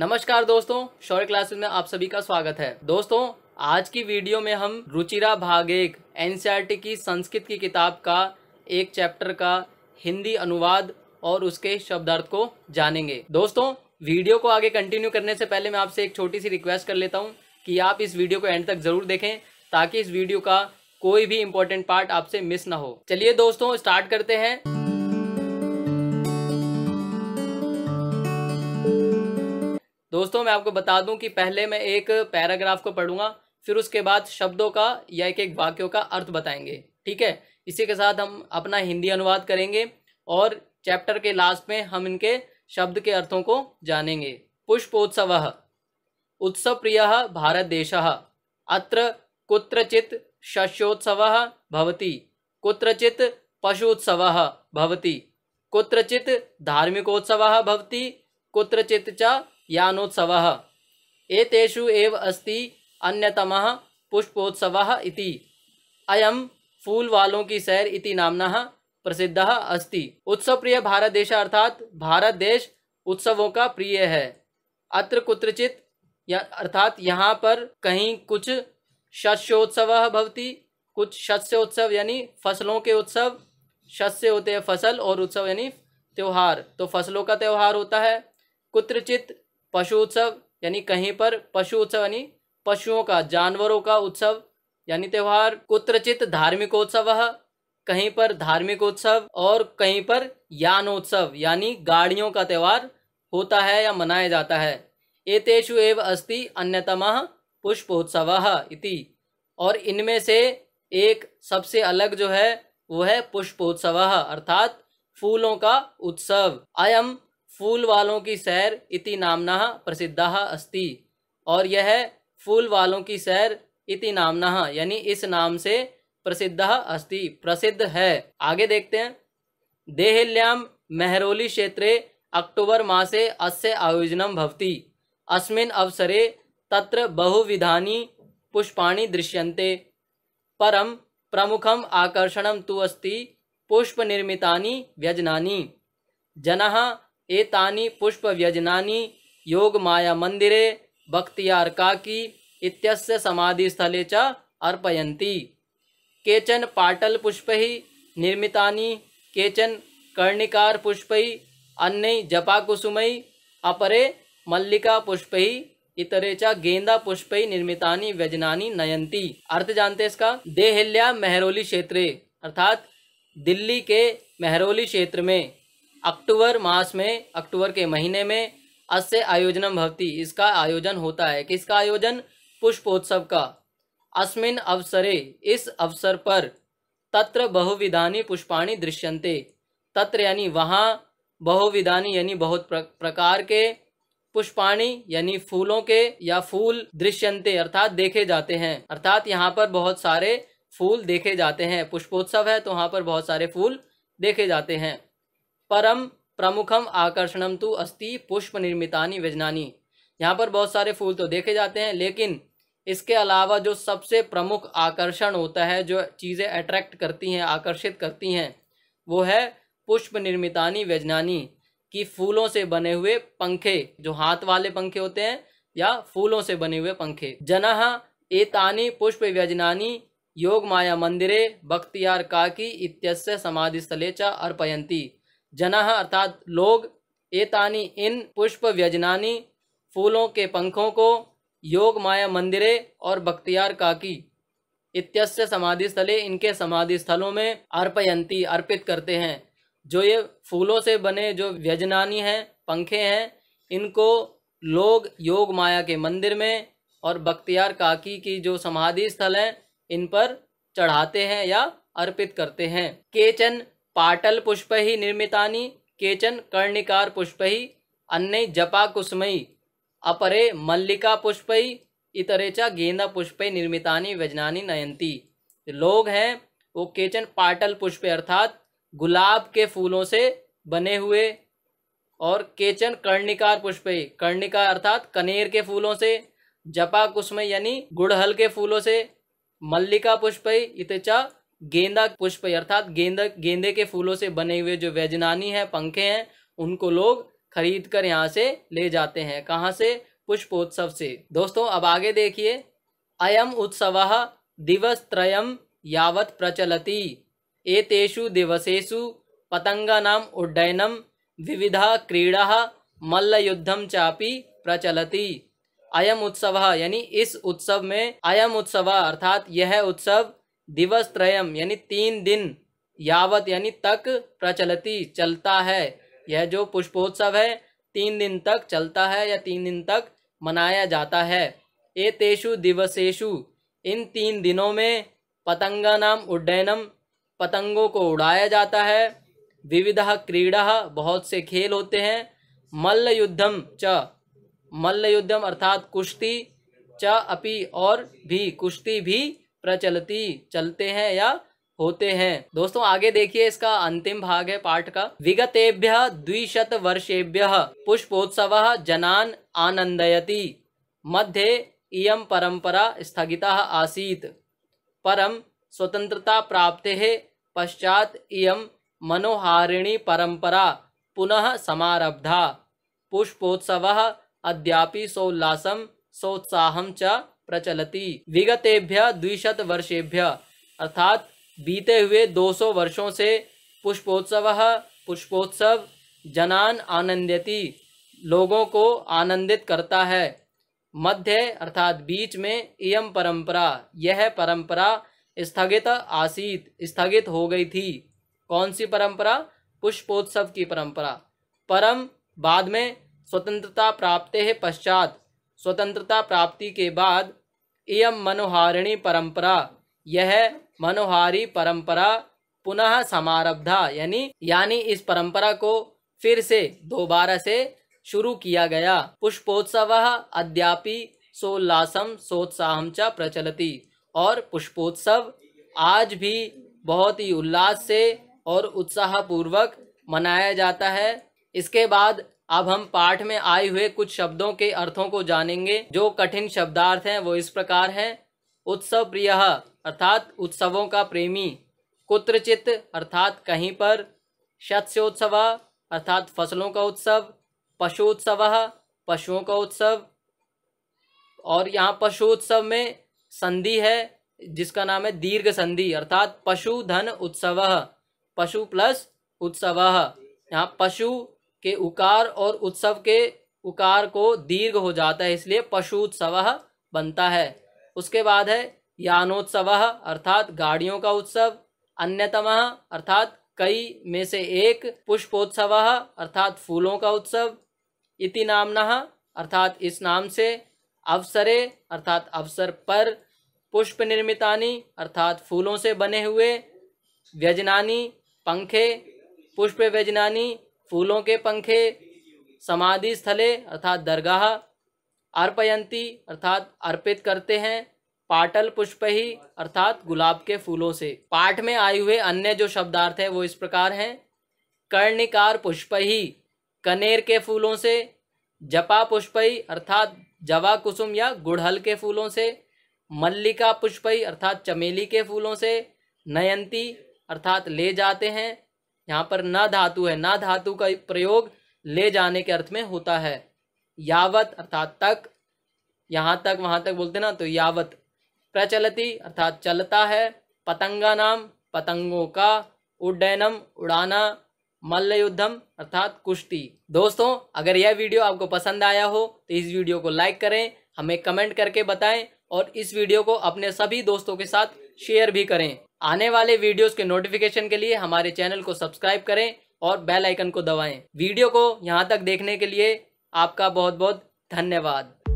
नमस्कार दोस्तों शौर्य क्लासेस में आप सभी का स्वागत है दोस्तों आज की वीडियो में हम रुचिरा भाग एक एनसीईआरटी की संस्कृत की किताब का एक चैप्टर का हिंदी अनुवाद और उसके शब्दार्थ को जानेंगे दोस्तों वीडियो को आगे कंटिन्यू करने से पहले मैं आपसे एक छोटी सी रिक्वेस्ट कर लेता हूँ कि आप इस वीडियो को एंड तक जरूर देखें ताकि इस वीडियो का कोई भी इम्पोर्टेंट पार्ट आपसे मिस ना हो चलिए दोस्तों स्टार्ट करते हैं दोस्तों मैं आपको बता दूं कि पहले मैं एक पैराग्राफ को पढ़ूंगा फिर उसके बाद शब्दों का या एक एक वाक्यों का अर्थ बताएंगे ठीक है इसी के साथ हम अपना हिंदी अनुवाद करेंगे और चैप्टर के लास्ट में हम इनके शब्द के अर्थों को जानेंगे पुष्पोत्सव उत्सव प्रिय भारत देश अत्र कुत्रचित शस्योत्सव भवती कुत्रचित पशुत्सव भवती कुत्रचित धार्मिकोत्सव भवती कुत्रचित च यानोत्सव एतेषु एव अस्ति पुष्पोत्सव पुष्पोत्सवः फूलवालों फूल वालों की सैर इति प्रसिद्ध अस्त अस्ति उत्सव प्रिय भारत देश अर्थात भारत देश उत्सवों का प्रिय है अत्र कुत्रचित या अर्थात यहाँ पर कहीं कुछ शस्योत्सव भवती कुछ शस्योत्सव यानी फसलों के उत्सव शस्य होते हैं फसल और उत्सव यानी त्यौहार तो फसलों का त्यौहार होता है कुत्रचित पशु उत्सव यानी कहीं पर पशु उत्सव यानी पशुओं का जानवरों का उत्सव यानी त्यौहार कुत्रचित धार्मिकोत्सव कहीं पर धार्मिक उत्सव और कहीं पर यानोत्सव यानी गाड़ियों का त्यौहार होता है या मनाया जाता है एतेषु एव अस्ति अन्यतम पुष्पोत्सव इति और इनमें से एक सबसे अलग जो है वो है पुष्पोत्सव अर्थात फूलों का उत्सव अयम फूल वालों की सैर इति नामना प्रसिद्धा अस्ति और यह फूल वालों की सैर इति नामना यानी इस नाम से प्रसिद्ध अस्ति प्रसिद्ध है आगे देखते हैं देहल्याम मेहरोली क्षेत्रे अक्टूबर मासे अस्य आयोजनम भवति अस्मिन् अवसरे तत्र बहुविधानि पुष्पाणि दृश्यन्ते परम प्रमुखम आकर्षणम तु अस्ति पुष्पनिर्मितानि व्यजनानि जनः एतानि पुष्प व्यजना योग माया मंदिरे भक्तियार काकी इत्यस्य स्थले च अर्पयती केचन पाटल ही निर्मिता केचन कर्णिकार ही अन्य जपाकुसुमयी अपरे मल्लिका ही इतरे च गेंदा पुष्प निर्मिता व्यजनानी नयंती अर्थ जानते इसका देहल्या मेहरोली क्षेत्रे अर्थात दिल्ली के मेहरोली क्षेत्र में अक्टूबर मास में अक्टूबर के महीने में अस्य आयोजन भवती इसका आयोजन होता है किसका आयोजन पुष्पोत्सव का अस्मिन अवसरे इस अवसर पर तत्र बहुविधानी पुष्पाणी दृश्यन्ते तत्र यानी वहाँ बहुविधानी यानी बहुत प्रकार के पुष्पाणी यानी फूलों के या फूल दृश्यन्ते अर्थात देखे जाते हैं अर्थात यहाँ पर बहुत सारे फूल देखे जाते हैं पुष्पोत्सव है तो वहाँ पर बहुत सारे फूल देखे जाते हैं परम प्रमुखम आकर्षणम तो अस्ति पुष्प निर्मितानी व्यजनानी यहाँ पर बहुत सारे फूल तो देखे जाते हैं लेकिन इसके अलावा जो सबसे प्रमुख आकर्षण होता है जो चीज़ें अट्रैक्ट करती हैं आकर्षित करती हैं वो है पुष्प निर्मितानी व्यजनानी कि फूलों से बने हुए पंखे जो हाथ वाले पंखे होते हैं या फूलों से बने हुए पंखे जनह एतानी पुष्प व्यजनानी योग माया मंदिरे बख्तियार काकी इत्यस्य समाधि स्थले च अर्पयंती जना अर्थात लोग एतानी इन पुष्प व्यजनानी फूलों के पंखों को योग माया मंदिरे और बख्तियार काकी इत्यस्य समाधि स्थले इनके समाधि स्थलों में अर्पयंती अर्पित करते हैं जो ये फूलों से बने जो व्यजनानी हैं पंखे हैं इनको लोग योग माया के मंदिर में और बख्तियार काकी की जो समाधि स्थल हैं इन पर चढ़ाते हैं या अर्पित करते हैं केचन पाटल पुष्प ही निर्मिता केचन कर्णिकार पुष्प ही अन्य जपा कुसुमयी अपरे मल्लिका पुष्प ही इतरे च गेंदा पुष्प निर्मिता व्यजनानी नयंती लोग हैं वो केचन पाटल पुष्प अर्थात गुलाब के फूलों से बने हुए और केचन कर्णिकार पुष्प कर्णिका अर्थात कनेर के फूलों से जपा कुसुम यानी गुड़हल के फूलों से मल्लिका पुष्प इतचा गेंदा पुष्प अर्थात गेंदा गेंदे के फूलों से बने हुए जो वैजनानी है पंखे हैं उनको लोग खरीद कर यहाँ से ले जाते हैं कहाँ से पुष्पोत्सव से दोस्तों अब आगे देखिए अयम उत्सव दिवस त्रयम यावत प्रचलति एतेषु दिवसेषु पतंगानाम उड्डयनम विविधा क्रीड़ा मल्लयुद्धम चापी प्रचलति अयम उत्सव यानी इस उत्सव में अयम उत्सव अर्थात यह उत्सव दिवस त्रयम यानी तीन दिन यावत यानी तक प्रचलती चलता है यह जो पुष्पोत्सव है तीन दिन तक चलता है या तीन दिन तक मनाया जाता है ए तेषु दिवसेशु इन तीन दिनों में पतंगा नाम उड्डयनम पतंगों को उड़ाया जाता है विविध क्रीड़ा बहुत से खेल होते हैं मल्ल युद्धम च मल्ल युद्धम अर्थात कुश्ती च अपि और भी कुश्ती भी प्रचलती चलते हैं या होते हैं दोस्तों आगे देखिए इसका अंतिम भाग है पाठ का विगतेभ्य द्विशत वर्षेभ्य पुष्पोत्सव जनान आनंदयती मध्य इम परंपरा स्थगिता आसीत परम स्वतंत्रता प्राप्ते पश्चात इम मनोहारिणी परंपरा पुनः समारब्धा पुष्पोत्सव अद्यापि सोल्लासम सोत्साहम च प्रचलती विगतेभ्य द्विशत वर्षेभ्य अर्थात बीते हुए 200 वर्षों से पुष्पोत्सव पुष्पोत्सव जनान आनंदयति लोगों को आनंदित करता है मध्य अर्थात बीच में इम परंपरा यह परंपरा स्थगित आसीत स्थगित हो गई थी कौन सी परंपरा पुष्पोत्सव की परंपरा परम बाद में स्वतंत्रता प्राप्त है पश्चात स्वतंत्रता प्राप्ति के बाद इम मनोहारिणी परंपरा यह मनोहारी परंपरा पुनः समारब्धा यानी यानी इस परंपरा को फिर से दोबारा से शुरू किया गया पुष्पोत्सव अद्यापि सोल्लासम सोत्साह प्रचलती और पुष्पोत्सव आज भी बहुत ही उल्लास से और उत्साहपूर्वक मनाया जाता है इसके बाद अब हम पाठ में आए हुए कुछ शब्दों के अर्थों को जानेंगे जो कठिन शब्दार्थ हैं वो इस प्रकार हैं उत्सव प्रिय अर्थात उत्सवों का प्रेमी कुत्रचित अर्थात कहीं पर शत्स्योत्सव अर्थात फसलों का उत्सव पशु उत्सव पशुओं का उत्सव और यहाँ पशु उत्सव में संधि है जिसका नाम है दीर्घ संधि अर्थात पशु धन उत्सव पशु प्लस उत्सव यहाँ पशु के उकार और उत्सव के उकार को दीर्घ हो जाता है इसलिए पशुत्सव बनता है उसके बाद है यानोत्सव अर्थात गाड़ियों का उत्सव अन्यतम अर्थात कई में से एक पुष्पोत्सव अर्थात फूलों का उत्सव इति नामना अर्थात इस नाम से अवसरे अर्थात अवसर पर पुष्प निर्मितानी अर्थात फूलों से बने हुए व्यजनानी पंखे पुष्प व्यजनानी फूलों के पंखे समाधि स्थले अर्थात दरगाह अर्पयंती अर्थात अर्पित करते हैं पाटल पुष्प ही अर्थात गुलाब के फूलों से पाठ में आए हुए अन्य जो शब्दार्थ हैं वो इस प्रकार हैं कर्णिकार पुष्प ही कनेर के फूलों से जपा पुष्प ही अर्थात जवा कुसुम या गुड़हल के फूलों से मल्लिका ही अर्थात चमेली के फूलों से नयंती अर्थात ले जाते हैं यहाँ पर न धातु है न धातु का प्रयोग ले जाने के अर्थ में होता है यावत अर्थात तक यहाँ तक वहाँ तक बोलते ना तो यावत प्रचलती अर्थात चलता है पतंगा नाम पतंगों का उड्डयनम उड़ाना मल्ल युद्धम अर्थात कुश्ती दोस्तों अगर यह वीडियो आपको पसंद आया हो तो इस वीडियो को लाइक करें हमें कमेंट करके बताएं और इस वीडियो को अपने सभी दोस्तों के साथ शेयर भी करें आने वाले वीडियोस के नोटिफिकेशन के लिए हमारे चैनल को सब्सक्राइब करें और बेल आइकन को दबाएं वीडियो को यहाँ तक देखने के लिए आपका बहुत बहुत धन्यवाद